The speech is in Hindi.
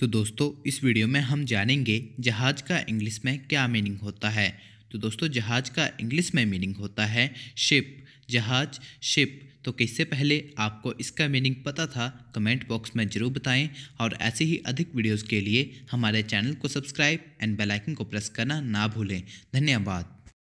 तो दोस्तों इस वीडियो में हम जानेंगे जहाज का इंग्लिश में क्या मीनिंग होता है तो दोस्तों जहाज का इंग्लिश में मीनिंग होता है शिप जहाज शिप तो किससे पहले आपको इसका मीनिंग पता था कमेंट बॉक्स में ज़रूर बताएं और ऐसे ही अधिक वीडियोज़ के लिए हमारे चैनल को सब्सक्राइब एंड बेलाइकन को प्रेस करना ना भूलें धन्यवाद